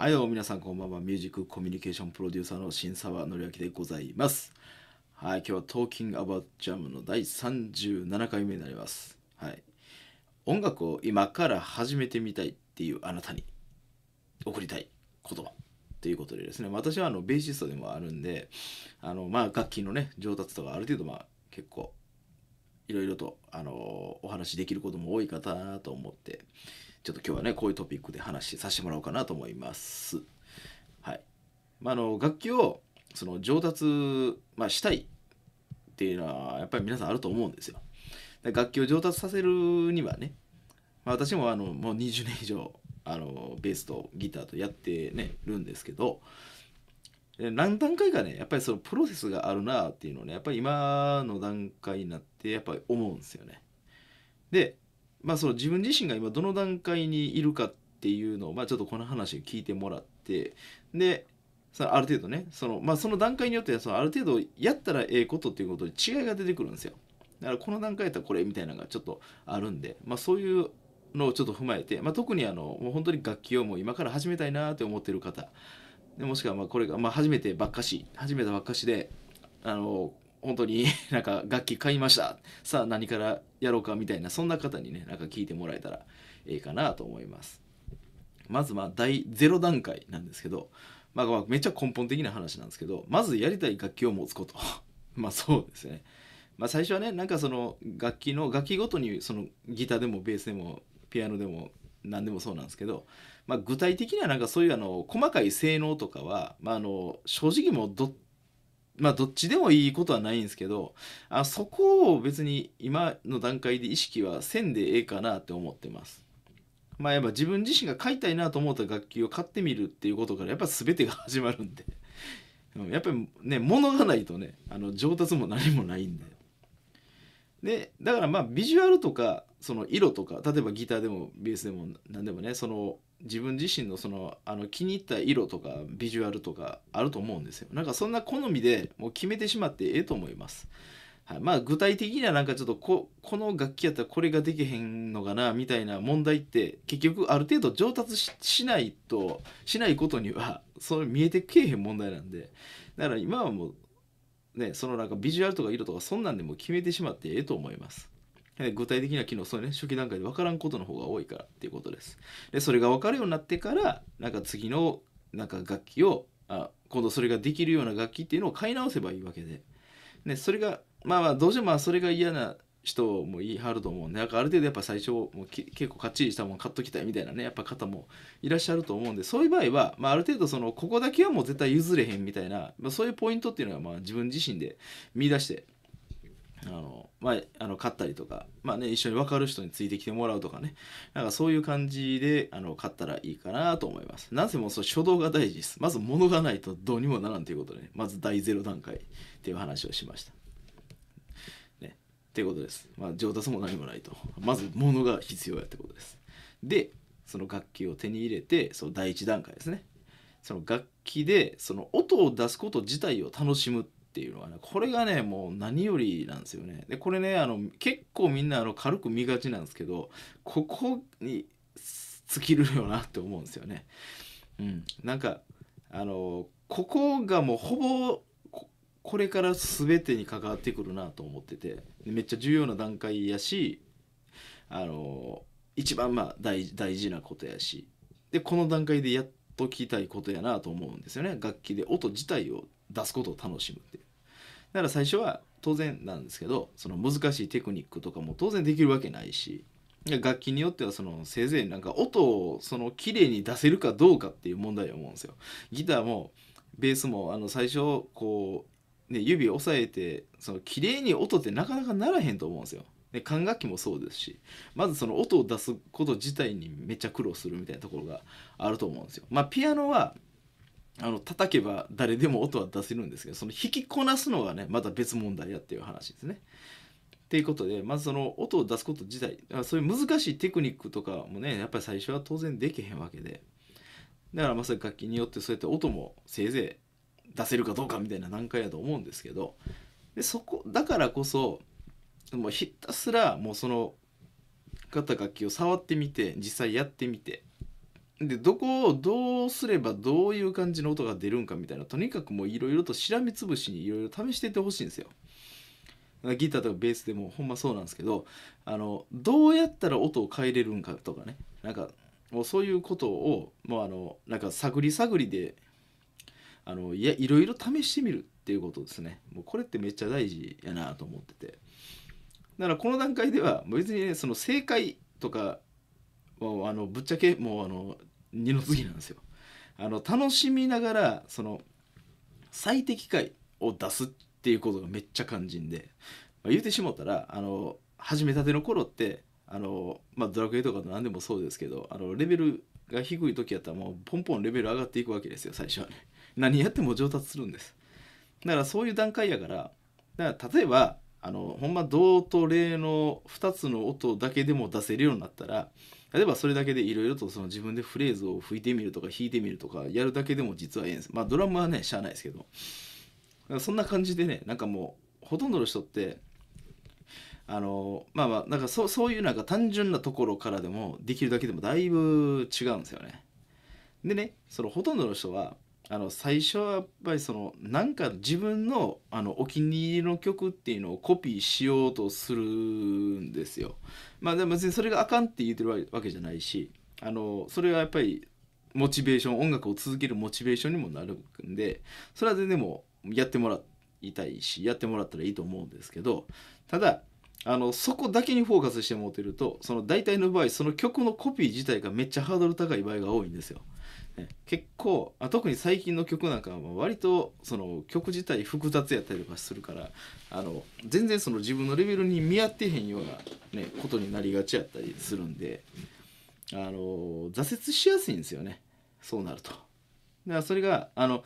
はいどうも皆さんこんばんはミュージックコミュニケーションプロデューサーの新沢紀明でございますはい今日は Talking About Jam の第37回目になりますはい音楽を今から始めてみたいっていうあなたに送りたい言葉ということでですね私はあのベーシストでもあるんであのまあ楽器のね上達とかある程度まあ結構いろいろとあのお話できることも多いかなと思ってちょっと今日はねこういうトピックで話させてもらおうかなと思います。はいまあ、の楽器をその上達、まあ、したいっていうのはやっぱり皆さんあると思うんですよ。楽器を上達させるにはね、まあ、私もあのもう20年以上あのベースとギターとやってねるんですけど何段階かねやっぱりそのプロセスがあるなっていうのをねやっぱり今の段階になってやっぱり思うんですよね。でまあ、その自分自身が今どの段階にいるかっていうのを、まあ、ちょっとこの話を聞いてもらってでそのある程度ねその,、まあ、その段階によってはそのある程度やったらええことっていうことに違いが出てくるんですよ。だからこの段階やったらこれみたいなのがちょっとあるんで、まあ、そういうのをちょっと踏まえて、まあ、特にあのもう本当に楽器をもう今から始めたいなって思ってる方でもしくはまあこれが、まあ、初めてばっかし始めたばっかしであの本当に なんか楽器買いましたさあ何からやろうかみたいなそんな方にねなんか聞いてもらえたらええかなと思いますまずまあ第0段階なんですけど、まあ、まあめっちゃ根本的な話なんですけどまずやりたい楽器を持つこと まあそうですねまあ最初はねなんかその楽器の楽器ごとにそのギターでもベースでもピアノでも何でもそうなんですけど、まあ、具体的にはなんかそういうあの細かい性能とかは、まあ、あの正直もうどっまあどっちでもいいことはないんですけどあそこを別に今の段階で意識はせんでええかなって思ってます。まあやっぱ自分自身が買いたいなと思った楽器を買ってみるっていうことからやっぱ全てが始まるんでやっぱりね物がないとねあの上達も何もないんで。でだからまあビジュアルとかその色とか例えばギターでもベースでも何でもねその自分自身のそのあの気に入った色とかビジュアルとかあると思うんですよなんかそんな好みでもう決めてしまってええと思います、はい、まあ具体的にはなんかちょっとここの楽器やったらこれができへんのかなみたいな問題って結局ある程度上達しないとしないことにはそれ見えてけえへん問題なんでだから今はもうね、そのなんかビジュアルとか色とかそんなんでも決めてしまってええと思います。具体的な機能、そうね、初期段階で分からんことの方が多いからっていうことです。で、それが分かるようになってから、なんか次のなんか楽器を、あ今度それができるような楽器っていうのを買い直せばいいわけで。ね、それが、まあまあ、どうしてもそれが嫌な人もいはると思うんでなんかある程度やっぱ最初も結構かっちりしたもん買っときたいみたいなねやっぱ方もいらっしゃると思うんでそういう場合は、まあ、ある程度そのここだけはもう絶対譲れへんみたいな、まあ、そういうポイントっていうのはまあ自分自身で見出してあの、まあ、あの買ったりとか、まあね、一緒に分かる人についてきてもらうとかねなんかそういう感じであの買ったらいいかなと思いますなんせもうそう初動が大事ですまず物がないとどうにもならんということで、ね、まず第0段階っていう話をしましたっていうことです。まあ、上達も何もないと。まず物が必要やってことです。で、その楽器を手に入れて、その第一段階ですね。その楽器で、その音を出すこと自体を楽しむっていうのはね、これがね、もう何よりなんですよね。で、これね、あの、結構みんなあの軽く見がちなんですけど、ここに尽きるよなって思うんですよね。うん。なんか、あの、ここがもうほぼこれから全てに関わってくるなと思っててめっちゃ重要な段階やしあの一番まあ大事なことやしでこの段階でやっときたいことやなと思うんですよね楽器で音自体を出すことを楽しむってだから最初は当然なんですけどその難しいテクニックとかも当然できるわけないし楽器によってはそのせいぜいなんか音をその綺麗に出せるかどうかっていう問題を思うんですよ。ギターもベースもあの最初こうね、指押さえてその綺麗に音ってなかなかならへんと思うんですよ。で管楽器もそうですしまずその音を出すこと自体にめっちゃ苦労するみたいなところがあると思うんですよ。まあ、ピアノはあの叩けば誰でも音は出せるんですけどその弾きこなすのがねまた別問題やっていう話ですね。っていうことでまずその音を出すこと自体そういう難しいテクニックとかもねやっぱり最初は当然できへんわけでだからまさに楽器によってそうやって音もせいぜい出せるかどうかみたいな段階だと思うんですけどでそこだからこそもうひたすらもうそのた楽器を触ってみて実際やってみてでどこをどうすればどういう感じの音が出るんかみたいなとにかくもういろいろとしらみつぶしにいろいろ試しててほしいんですよ。ギターとかベースでもほんまそうなんですけどあのどうやったら音を変えれるんかとかねなんかもうそういうことをもうあのなんか探り探りであのいやいろいろ試してみるっていうことですねもうこれってめっちゃ大事やなと思っててだからこの段階では別にねその正解とかはあのぶっちゃけもうあの二の次なんですよあの楽しみながらその最適解を出すっていうことがめっちゃ肝心で、まあ、言うてしもたらあの始めたての頃ってあの、まあ、ドラクエとか何でもそうですけどあのレベルが低い時やったらもうポンポンレベル上がっていくわけですよ最初はね。何やっても上達するんですだからそういう段階やからだから例えばあのほんま「銅」と「霊」の2つの音だけでも出せるようになったら例えばそれだけでいろいろとその自分でフレーズを吹いてみるとか弾いてみるとかやるだけでも実はええんですまあドラムはねしゃあないですけどそんな感じでねなんかもうほとんどの人ってあのまあまあなんかそそういうなんか単純なところからでもできるだけでもだいぶ違うんですよね。でねそのほとんどの人はあの最初はやっぱりそのなんか自分のあのお気に入りの曲っていうのをコピーしようとするんですよ。まあでも別にそれがあかんって言ってるわけじゃないしあのそれはやっぱりモチベーション音楽を続けるモチベーションにもなるんでそれは全然もうやってもらいたいしやってもらったらいいと思うんですけどただあのそこだけにフォーカスして持てるとその大体の場合その曲のコピー自体がめっちゃハードル高い場合が多いんですよ。結構あ特に最近の曲なんかは割とその曲自体複雑やったりとかするからあの全然その自分のレベルに見合ってへんような、ね、ことになりがちやったりするんであの挫折しやすいんですよねそうなると。だからそれがあの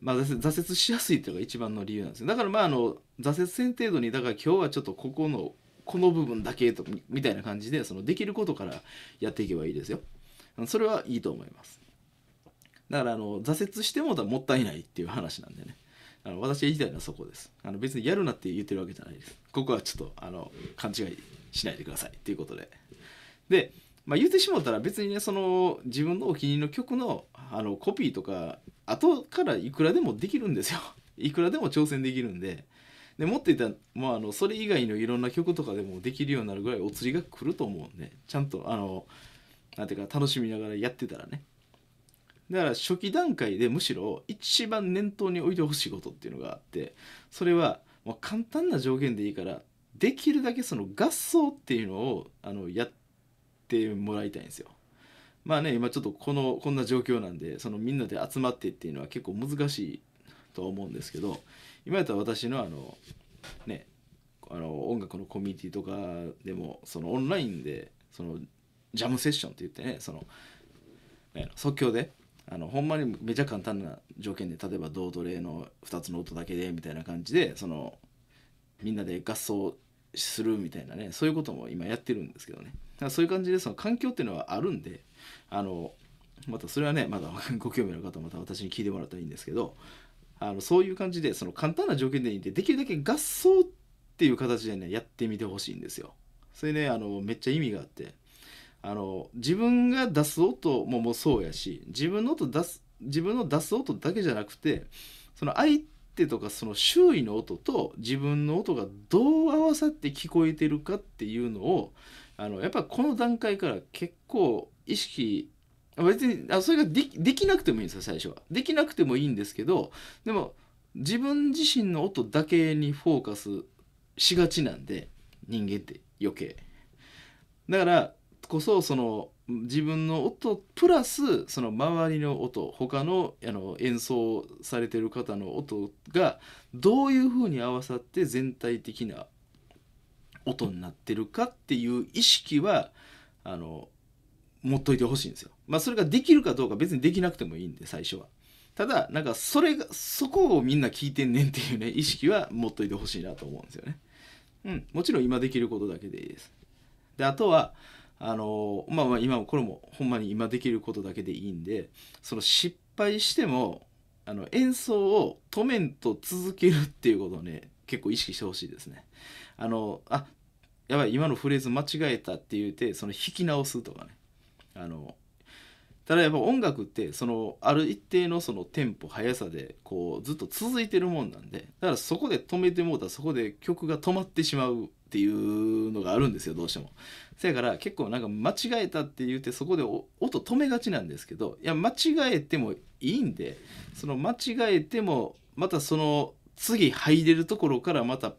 まあ、挫折しやすいていうのが一番の理由なんですよだからまああの挫折せん程度にだから今日はちょっとここのこの部分だけとみたいな感じでそのできることからやっていけばいいですよそれはいいと思いますだからあの挫折してももったいないっていう話なんでねあの私が言いたいのはそこですあの別にやるなって言ってるわけじゃないですここはちょっとあの勘違いしないでくださいっていうことでで、まあ、言ってしもたら別にねその自分のお気に入りの曲のあのコピーとか後からいくらでもできるんですよ いくらでも挑戦できるんでで持っていた、まあ、あのそれ以外のいろんな曲とかでもできるようになるぐらいお釣りが来ると思うんでちゃんとあのなんていうか楽しみながらやってたらねだから初期段階でむしろ一番念頭に置いてほしいことっていうのがあってそれはま簡単な条件でいいからできるだけその合奏っていうのをあのやってもらいたいんですよ。まあね今ちょっとこのこんな状況なんでそのみんなで集まってっていうのは結構難しいとは思うんですけど今やったら私のあのねあの音楽のコミュニティとかでもそのオンラインでそのジャムセッションって言ってねその即興であのほんまにめちゃ簡単な条件で例えば同トレの2つの音だけでみたいな感じでそのみんなで合奏するみたいなねそういうことも今やってるんですけどねだからそういう感じでその環境っていうのはあるんであのまたそれはねまだ ご興味の方また私に聞いてもらったらいいんですけどあのそういう感じでその簡単な条件でいいんでできるだけ合奏っていう形でねやってみてほしいんですよ。それねあのめっちゃ意味があってあの自分が出す音ももそうやし自分の音出す自分の出す音だけじゃなくてその相手とかその周囲の音と自分の音がどう合わさって聞こえてるかっていうのをあのやっぱこの段階から結構意識別にあそれができなくてもいいんですよ最初は。できなくてもいいんですけどでも自分自身の音だけにフォーカスしがちなんで人間って余計。だからこそその自分の音プラスその周りの音他のあの演奏されてる方の音がどういうふうに合わさって全体的な音になってるかっていう意識はあの持っといてほしいんですよ。まあ、それができるかどうか別にできなくてもいいんで最初は。ただなんかそれがそこをみんな聞いてんねんっていうね意識は持っといてほしいなと思うんですよね。うん、もちろん今できることだけでいいです。であとはあのまあまあ今もこれもほんまに今できることだけでいいんでその失敗してもあの演奏を止めんと続けるっていうことをね結構意識してほしいですね。あのあやばい今のフレーズ間違えたって言うてその弾き直すとかねあのただやっぱ音楽ってそのある一定のそのテンポ速さでこうずっと続いてるもんなんでだからそこで止めてもうたらそこで曲が止まってしまうっていうのがあるんですよどうしても。せやから結構なんか間違えたって言うてそこで音止めがちなんですけどいや間違えてもいいんでその間違えてもまたその次入れるところからまた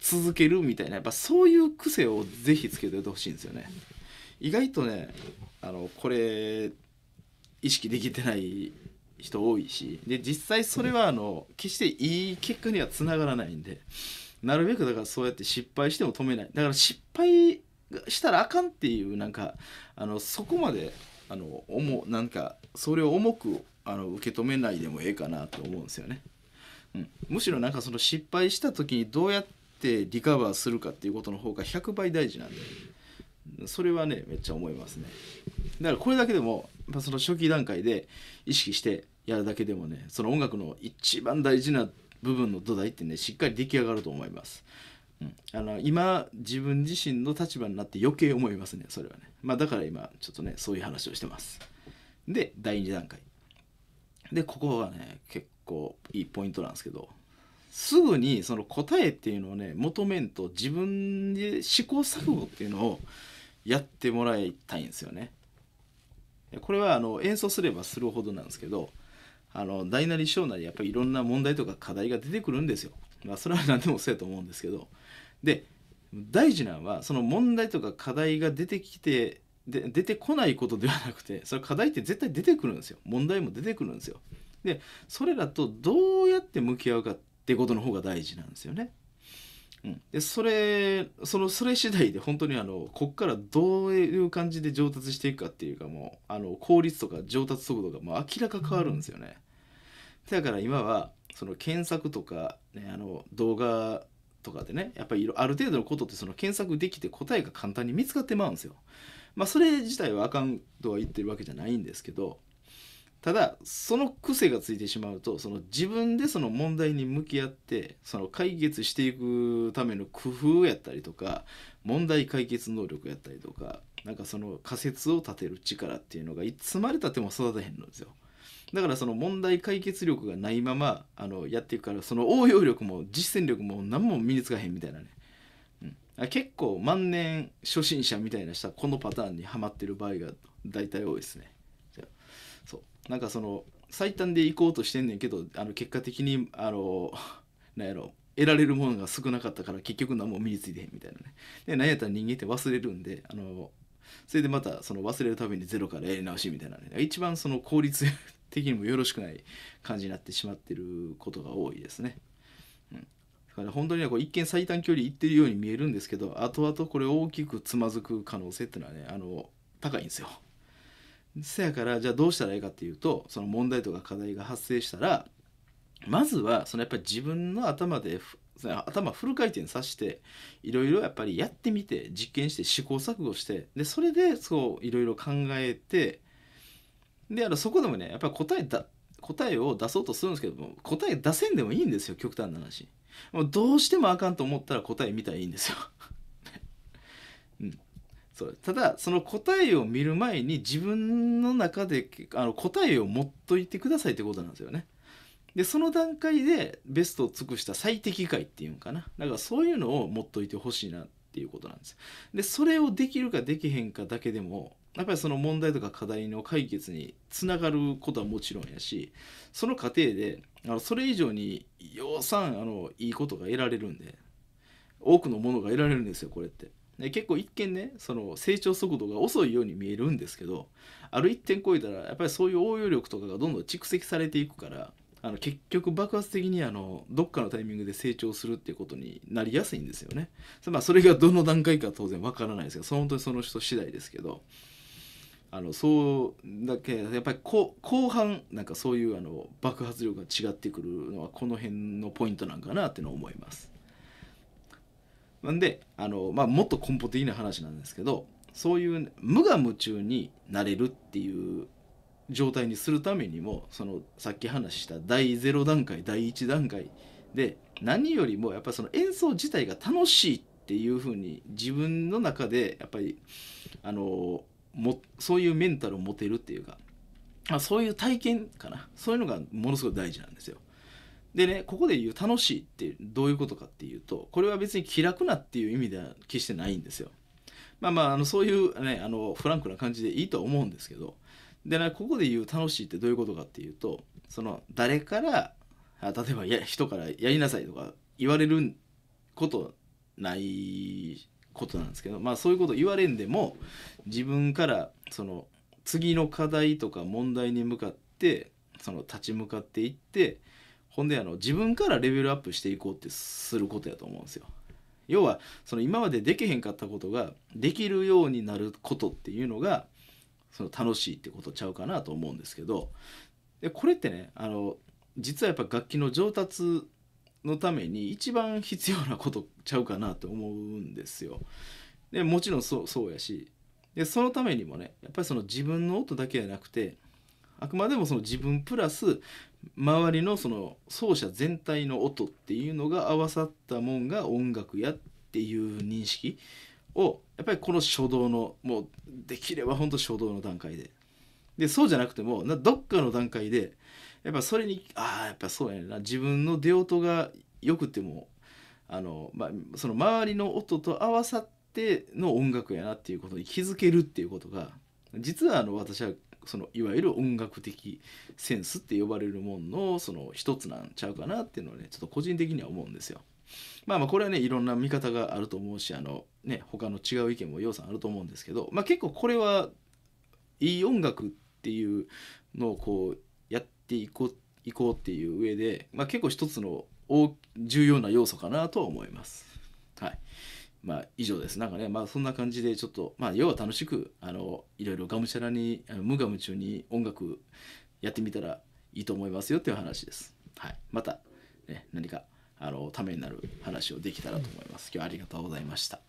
続けるみたいなやっぱそういう癖をぜひつけておいてほしいんですよね。意外とねあのこれ意識できてない人多いしで実際それはあの決していい結果にはつながらないんで。なるべくだからそうやって失敗しても止めないだから失敗したらあかんっていうなんかあのそこまであの重なんかそれを重くあの受け止めないでもええかなと思うんですよね。うん、むしろなんかその失敗した時にどうやってリカバーするかっていうことの方が100倍大事なんでそれはねめっちゃ思いますね。だからこれだけでもその初期段階で意識してやるだけでもねその音楽の一番大事な部分の土台ってねしっかり出来上がると思います。うん、あの今自分自身の立場になって余計思いますねそれはね、まあ、だから今ちょっとねそういう話をしてますで第2段階でここがね結構いいポイントなんですけどすぐにその答えっていうのをね求めんと自分で試行錯誤っていうのをやってもらいたいんですよねこれはあの演奏すればするほどなんですけどあの大なり小なりやっぱりいろんな問題とか課題が出てくるんですよ。まあ、それは何でもそうやと思うんですけどで大事なのはその問題とか課題が出てきてで出てこないことではなくてそれ課題って絶対出てくるんですよ問題も出てくるんですよ。でそれらとどうやって向き合うかってことの方が大事なんですよね。うん、でそれそのそれ次第で本当にあのこっからどういう感じで上達していくかっていうかもうあの効率とか上達速度がもう明らか変わるんですよね。だから今はその検索とか、ね、あの動画とかでねやっぱりある程度のことってその検索できて答えが簡単に見つかってまうんですよ。まあそれ自体はあかんとは言ってるわけじゃないんですけどただその癖がついてしまうとその自分でその問題に向き合ってその解決していくための工夫やったりとか問題解決能力やったりとかなんかその仮説を立てる力っていうのがいつまでたっても育てへんのですよ。だからその問題解決力がないままあのやっていくからその応用力も実践力も何も身につかへんみたいなね、うん、結構万年初心者みたいな人はこのパターンにはまってる場合が大体多いですねそうなんかその最短で行こうとしてんねんけどあの結果的にあの なんやろ得られるものが少なかったから結局何も身についてへんみたいなねで何やったら人間って忘れるんであのそれでまたその忘れるたびにゼロからやり直しみたいなね一番その効率的にもよろしくない感じになってしまってることが多いですね。うん、だから本当にはこう一見最短距離行ってるように見えるんですけど後々これ大きくつまずく可能性っていうのはねあの高いんですよ。せやからじゃあどうしたらいいかっていうとその問題とか課題が発生したらまずはそのやっぱり自分の頭で頭フル回転さしていろいろやっぱりやってみて実験して試行錯誤してでそれでそういろいろ考えてであのそこでもねやっぱり答えだ答えを出そうとするんですけども答え出せんでもいいんですよ極端な話もうどうしてもあかんと思ったら答え見たらいいんですよ、うん、そうただその答えを見る前に自分の中であの答えを持っといてくださいってことなんですよねでその段階でベストを尽くした最適解っていうんかなだからそういうのを持っといてほしいなっていうことなんですでそれをできるかできへんかだけでもやっぱりその問題とか課題の解決につながることはもちろんやしその過程であのそれ以上に要算あのいいことが得られるんで多くのものが得られるんですよこれって。で結構一見ねその成長速度が遅いように見えるんですけどある一点超えたらやっぱりそういう応用力とかがどんどん蓄積されていくからあの結局爆発的にあのどっかのタイミングで成長するっていうことになりやすいんですよね。まあ、それがどの段階か当然わからないですけど本当にその人次第ですけど。あのそうだけやっぱり後後半なんかそういうあの爆発力が違ってくるのはこの辺のポイントなんかなっての思います。なんであの、まあ、もっと根本的な話なんですけどそういう無我夢中になれるっていう状態にするためにもそのさっき話した第0段階第1段階で何よりもやっぱりその演奏自体が楽しいっていうふうに自分の中でやっぱりあのもそういうメンタルを持てるっていうか、あ、そういう体験かなそういうのがものすごい大事なんですよ。でねここで言う楽しいってどういうことかっていうとこれは別に気楽なっていう意味では決してないんですよ。まあまああのそういうねあのフランクな感じでいいとは思うんですけどでねここで言う楽しいってどういうことかっていうとその誰から例えばや人からやりなさいとか言われることないことなんですけど、まあ、そういうこと言われんでも自分からその次の課題とか問題に向かってその立ち向かっていってほんであの自分からレベルアップしていこうってすることやと思うんですよ。要はその今までできへんかったことができるようになることっていうのがその楽しいってことちゃうかなと思うんですけどでこれってねあの実はやっぱ楽器の上達のために一番必要なことちゃうかなと思うんですよ。でもちろんそうそうやしでそのためにもねやっぱりその自分の音だけじゃなくてあくまでもその自分プラス周りのその奏者全体の音っていうのが合わさったもんが音楽やっていう認識をやっぱりこの初動のもうできればほんと初動の段階ででそうじゃなくてもどっかの段階でやっぱそれにああやっぱそうやな自分の出音がよくてもあの、まあ、その周りの音と合わさっての音楽やなっていうことに気づけるっていうことが実はあの私はそのいわゆる音楽的センスって呼ばれるもののその一つなんちゃうかなっていうのをねちょっと個人的には思うんですよ。まあまあこれはねいろんな見方があると思うしあのね他の違う意見も要素あると思うんですけど、まあ、結構これはいい音楽っていうのをこうっていこういこうっていう上で、まあ、結構一つの重要な要素かなとは思います。はい。まあ以上です。なんかね、まあそんな感じでちょっと、まあ要は楽しく、あの、いろいろがむしゃらに、あの無我夢中に音楽やってみたらいいと思いますよっていう話です。はい。また、ね、何か、あの、ためになる話をできたらと思います。今日はありがとうございました。